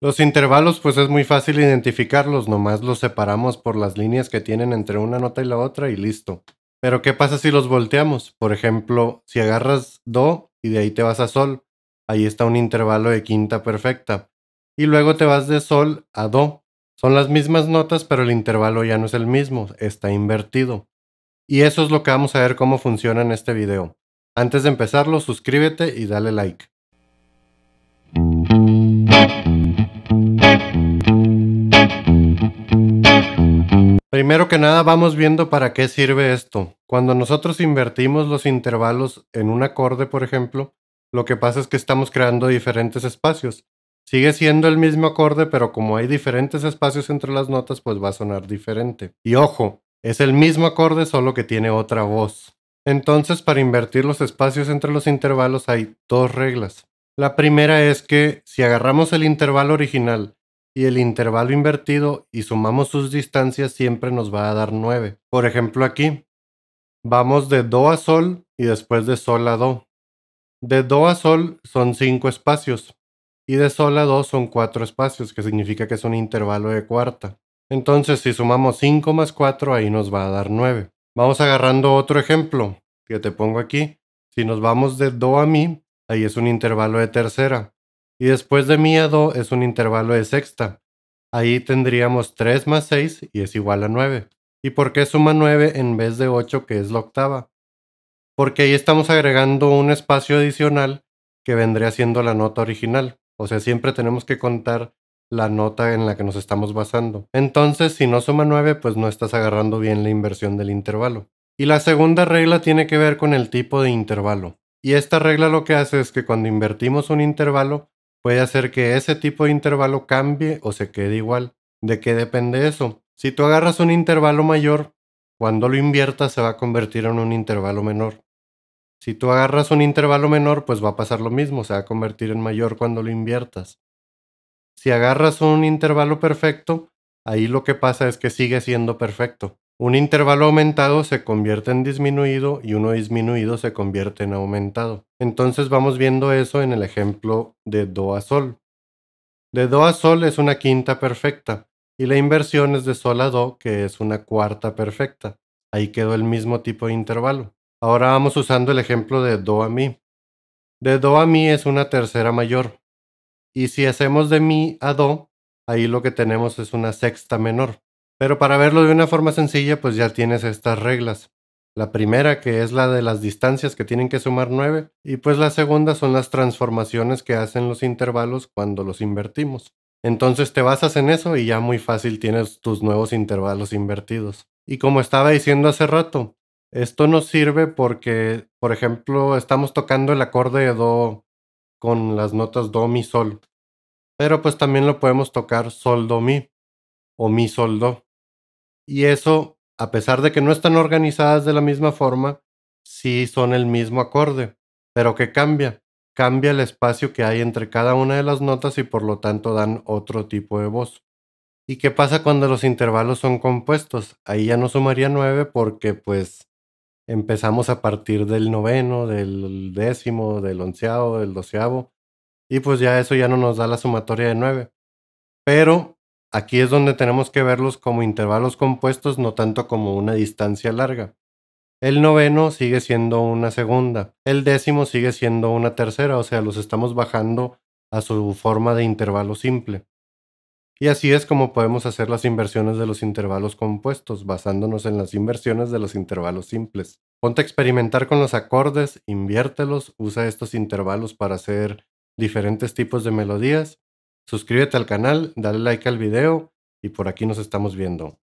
Los intervalos pues es muy fácil identificarlos, nomás los separamos por las líneas que tienen entre una nota y la otra y listo. Pero ¿qué pasa si los volteamos? Por ejemplo, si agarras Do y de ahí te vas a Sol, ahí está un intervalo de quinta perfecta. Y luego te vas de Sol a Do. Son las mismas notas, pero el intervalo ya no es el mismo, está invertido. Y eso es lo que vamos a ver cómo funciona en este video. Antes de empezarlo, suscríbete y dale like. Primero que nada, vamos viendo para qué sirve esto. Cuando nosotros invertimos los intervalos en un acorde, por ejemplo, lo que pasa es que estamos creando diferentes espacios. Sigue siendo el mismo acorde, pero como hay diferentes espacios entre las notas, pues va a sonar diferente. Y ojo, es el mismo acorde, solo que tiene otra voz. Entonces, para invertir los espacios entre los intervalos hay dos reglas. La primera es que si agarramos el intervalo original y el intervalo invertido y sumamos sus distancias siempre nos va a dar 9. Por ejemplo aquí, vamos de do a sol y después de sol a do. De do a sol son 5 espacios y de sol a do son 4 espacios, que significa que es un intervalo de cuarta. Entonces si sumamos 5 más 4 ahí nos va a dar 9. Vamos agarrando otro ejemplo que te pongo aquí. Si nos vamos de do a mi, ahí es un intervalo de tercera. Y después de mi a do es un intervalo de sexta. Ahí tendríamos 3 más 6 y es igual a 9. ¿Y por qué suma 9 en vez de 8 que es la octava? Porque ahí estamos agregando un espacio adicional que vendría siendo la nota original. O sea, siempre tenemos que contar la nota en la que nos estamos basando. Entonces, si no suma 9, pues no estás agarrando bien la inversión del intervalo. Y la segunda regla tiene que ver con el tipo de intervalo. Y esta regla lo que hace es que cuando invertimos un intervalo, puede hacer que ese tipo de intervalo cambie o se quede igual. ¿De qué depende eso? Si tú agarras un intervalo mayor, cuando lo inviertas se va a convertir en un intervalo menor. Si tú agarras un intervalo menor, pues va a pasar lo mismo, se va a convertir en mayor cuando lo inviertas. Si agarras un intervalo perfecto, ahí lo que pasa es que sigue siendo perfecto. Un intervalo aumentado se convierte en disminuido y uno disminuido se convierte en aumentado. Entonces vamos viendo eso en el ejemplo de do a sol. De do a sol es una quinta perfecta y la inversión es de sol a do que es una cuarta perfecta. Ahí quedó el mismo tipo de intervalo. Ahora vamos usando el ejemplo de do a mi. De do a mi es una tercera mayor. Y si hacemos de mi a do, ahí lo que tenemos es una sexta menor. Pero para verlo de una forma sencilla, pues ya tienes estas reglas. La primera, que es la de las distancias que tienen que sumar 9, y pues la segunda son las transformaciones que hacen los intervalos cuando los invertimos. Entonces te basas en eso y ya muy fácil tienes tus nuevos intervalos invertidos. Y como estaba diciendo hace rato, esto nos sirve porque, por ejemplo, estamos tocando el acorde de Do con las notas Do, Mi, Sol. Pero pues también lo podemos tocar Sol, Do, Mi o Mi, Sol, Do. Y eso, a pesar de que no están organizadas de la misma forma, sí son el mismo acorde. Pero ¿qué cambia? Cambia el espacio que hay entre cada una de las notas y por lo tanto dan otro tipo de voz. ¿Y qué pasa cuando los intervalos son compuestos? Ahí ya no sumaría nueve porque pues empezamos a partir del noveno, del décimo, del onceavo, del doceavo. Y pues ya eso ya no nos da la sumatoria de nueve. Pero Aquí es donde tenemos que verlos como intervalos compuestos, no tanto como una distancia larga. El noveno sigue siendo una segunda, el décimo sigue siendo una tercera, o sea, los estamos bajando a su forma de intervalo simple. Y así es como podemos hacer las inversiones de los intervalos compuestos, basándonos en las inversiones de los intervalos simples. Ponte a experimentar con los acordes, inviértelos, usa estos intervalos para hacer diferentes tipos de melodías Suscríbete al canal, dale like al video y por aquí nos estamos viendo.